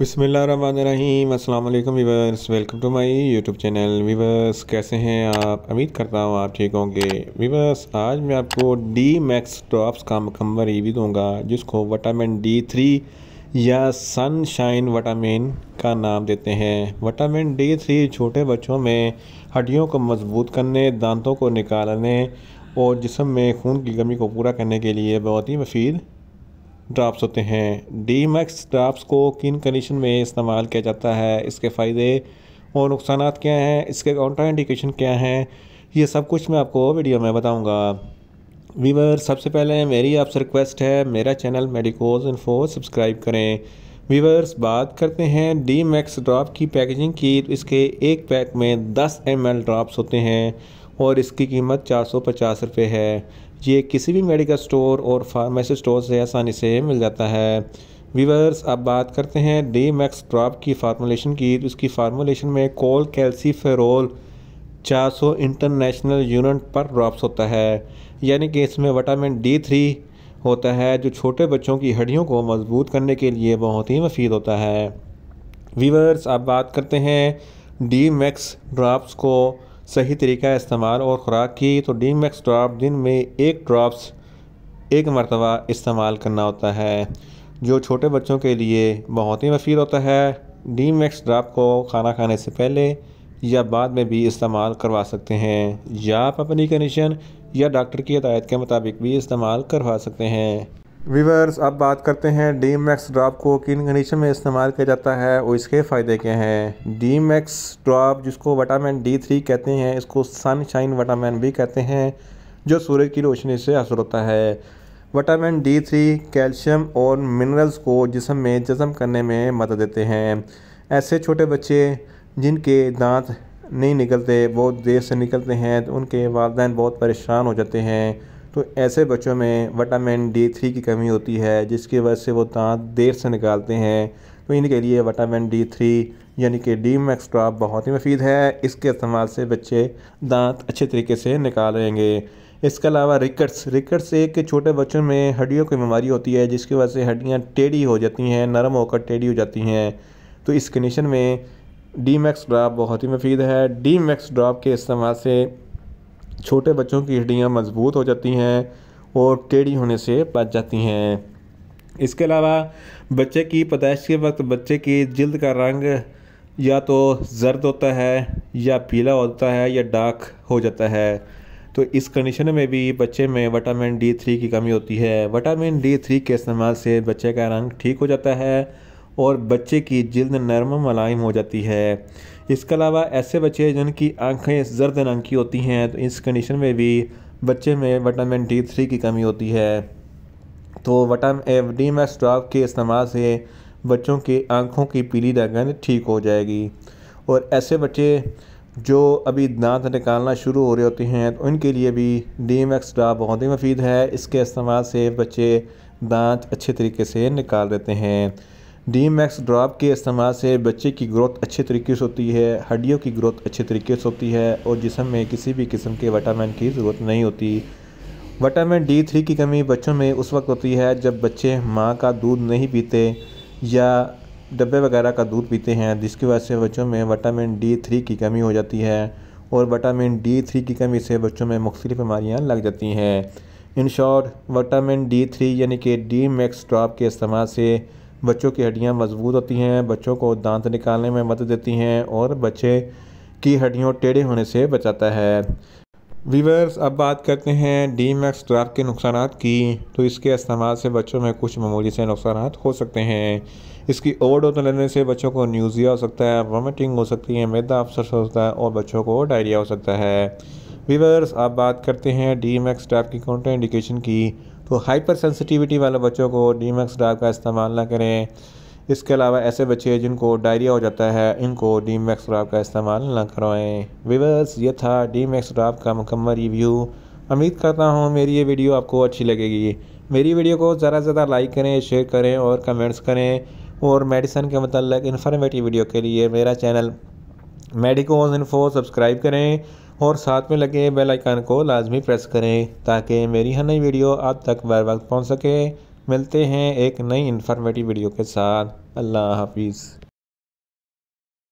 बसमीम अल्लाम viewers welcome to my YouTube channel viewers कैसे हैं आप उम्मीद करता हूँ आप ठीक होंगे वीवर्स आज मैं आपको डी मैक्स ड्रॉप्स का मुकम्मल रिव्यू दूंगा जिसको वटामिन डी थ्री या सनशाइन वटामिन का नाम देते हैं वटामिन डी थ्री छोटे बच्चों में हड्डियों को मजबूत करने दांतों को निकालने और जिसम में खून की कमी को पूरा करने के लिए बहुत ही मफीद ड्राफ्ट होते हैं डी मैक्स ड्राफ्ट को किन कंडीशन में इस्तेमाल किया जाता है इसके फ़ायदे और नुकसान क्या हैं इसके काउंटर इंडिकेशन क्या हैं ये सब कुछ मैं आपको वीडियो में बताऊँगा वीवर सबसे पहले मेरी आपसे रिक्वेस्ट है मेरा चैनल मेडिकोज इन्फो सब्सक्राइब करें वीवर्स बात करते हैं डी मैक्स ड्रॉप की पैकेजिंग की तो इसके एक पैक में 10 एम एल ड्रॉप्स होते हैं और इसकी कीमत चार सौ पचास रुपये है ये किसी भी मेडिकल स्टोर और फार्मेसी स्टोर से आसानी से मिल जाता है वीवर्स अब बात करते हैं डी मैक्स ड्रॉप की फार्मोलेशन की उसकी फार्मोलेशन में cholecalciferol 400 international unit per drops होता है यानी कि इसमें विटामिन डी थ्री होता है जो छोटे बच्चों की हड्डियों को मजबूत करने के लिए बहुत ही मफीद होता है वीवर्स अब बात करते हैं डी मैक्स ड्राप्स को सही तरीका इस्तेमाल और ख़ुराक की तो डी मैक्स ड्राप दिन में एक ड्रॉप्स एक मरतबा इस्तेमाल करना होता है जो छोटे बच्चों के लिए बहुत ही मफीद होता है डी मैक्स ड्राप को खाना खाने से पहले या बाद में भी इस्तेमाल करवा सकते हैं या आप अपनी कंडीशन या डॉक्टर की हदायत के मुताबिक भी इस्तेमाल करवा सकते हैं वीवर्स अब बात करते हैं डी मैक्स ड्रॉप को किन कंडीशन में इस्तेमाल किया जाता है और इसके फ़ायदे क्या हैं डी मैक्स ड्रॉप जिसको वटामिन डी थ्री कहते हैं इसको सनशाइन वटामिन भी कहते हैं जो सूर्य की रोशनी से असर होता है वटामिन डी थ्री कैल्शियम और मिनरल्स को जिसम में जज़म करने में मदद देते हैं ऐसे छोटे बच्चे जिनके दांत नहीं निकलते बहुत देर से निकलते हैं तो उनके वालदेन बहुत परेशान हो जाते हैं तो ऐसे बच्चों में विटामिन डी थ्री की कमी होती है जिसकी वजह से वो दांत देर से निकालते हैं तो इनके लिए विटामिन डी थ्री यानी कि डी मैक्स ड्रॉप बहुत ही मुफीद है इसके इस्तेमाल से बच्चे दांत अच्छे तरीके से निकालेंगे इसके अलावा रिकट्स रिकट्स एक छोटे बच्चों में हड्डियों की बीमारी होती है जिसकी वजह से हड्डियाँ टेढ़ी हो जाती हैं नरम होकर टेढ़ी हो जाती हैं तो इस कंडीशन में डी मैक्स ड्राप बहुत ही मुफीद है डी मैक्स ड्राप के इस्तेमाल से छोटे बच्चों की हड्डियाँ मज़बूत हो जाती हैं और टेढ़ी होने से बच जाती हैं इसके अलावा बच्चे की पैदाइश के वक्त बच्चे की जल्द का रंग या तो जर्द होता है या पीला होता है या डार्क हो जाता है तो इस कंडीशन में भी बच्चे में विटामिन डी थ्री की कमी होती है विटामिन डी थ्री के इस्तेमाल से बच्चे का रंग ठीक हो जाता है और बच्चे की जल्द नरम मलायम हो जाती है इसके अलावा ऐसे बच्चे जिनकी आँखें जर्द रंग की होती हैं तो इस कंडीशन में भी बच्चे में विटामिन डी थ्री की कमी होती है तो वटामिन डी मैक्स ड्रॉप के इस्तेमाल से बच्चों की आँखों की पीली रंगन ठीक हो जाएगी और ऐसे बच्चे जो अभी दांत निकालना शुरू हो रहे होते हैं तो उनके लिए भी डी मैक्स एक्स बहुत ही मुफीद है इसके इस्तेमाल से बच्चे दांत अच्छे तरीके से निकाल देते हैं डी मैक्स ड्रॉप के इस्तेमाल से बच्चे की ग्रोथ अच्छे तरीके से होती है हड्डियों की ग्रोथ अच्छे तरीके से होती है और जिसम में किसी भी किस्म के वटामिन की ज़रूरत नहीं होती वटामिन डी थ्री की कमी बच्चों में उस वक्त होती है जब बच्चे माँ का दूध नहीं पीते या डब्बे वगैरह का दूध पीते हैं जिसकी वजह से बच्चों में वटामिन डी थ्री की कमी हो जाती है और वटामिन डी थ्री की कमी से बच्चों में मुख्तलिफ बीमारियाँ लग जाती हैं in short vitamin D three यानी कि डी मैक्स ड्रॉप के इस्तेमाल से बच्चों की हड्डियाँ मजबूत होती हैं बच्चों को दांत निकालने में मदद देती हैं और बच्चे की हड्डियों टेढ़े होने से बचाता है वीवर्स अब बात करते हैं डी मैक्स ड्राफ के नुकसान की तो इसके इस्तेमाल से बच्चों में कुछ मामूली से नुकसान हो सकते हैं इसकी ओवर डोज लेने से बच्चों को न्यूज़िया हो सकता है वॉमिटिंग हो सकती है मैदा अफसर हो सकता है और बच्चों को डायरिया हो सकता है वीवर्स आप बात करते हैं डी मैक्स डैप की काउंटर इंडिकेशन की तो हाइपर सेंसिटिविटी वाले बच्चों को डी मैक्स डैप का इस्तेमाल ना करें इसके अलावा ऐसे बच्चे जिनको डायरिया हो जाता है इनको डी मैक्स ड्राप का इस्तेमाल ना करवाएं वीवर्स ये था डी मैक्स ड्राप का मुकम्मल रिव्यू उम्मीद करता हूँ मेरी ये वीडियो आपको अच्छी लगेगी मेरी वीडियो को ज़्यादा से ज़्यादा लाइक करें शेयर करें और कमेंट्स करें और मेडिसन के मतलब इन्फॉर्मेटिव वीडियो के लिए मेरा चैनल मेडिकोज इन्फो सब्सक्राइब करें और साथ में लगे बेल आइकन को लाजमी प्रेस करें ताकि मेरी हर नई वीडियो आप तक बर वक्त पहुँच सके मिलते हैं एक नई इन्फॉर्मेटिव वीडियो के साथ अल्लाह हाफिज़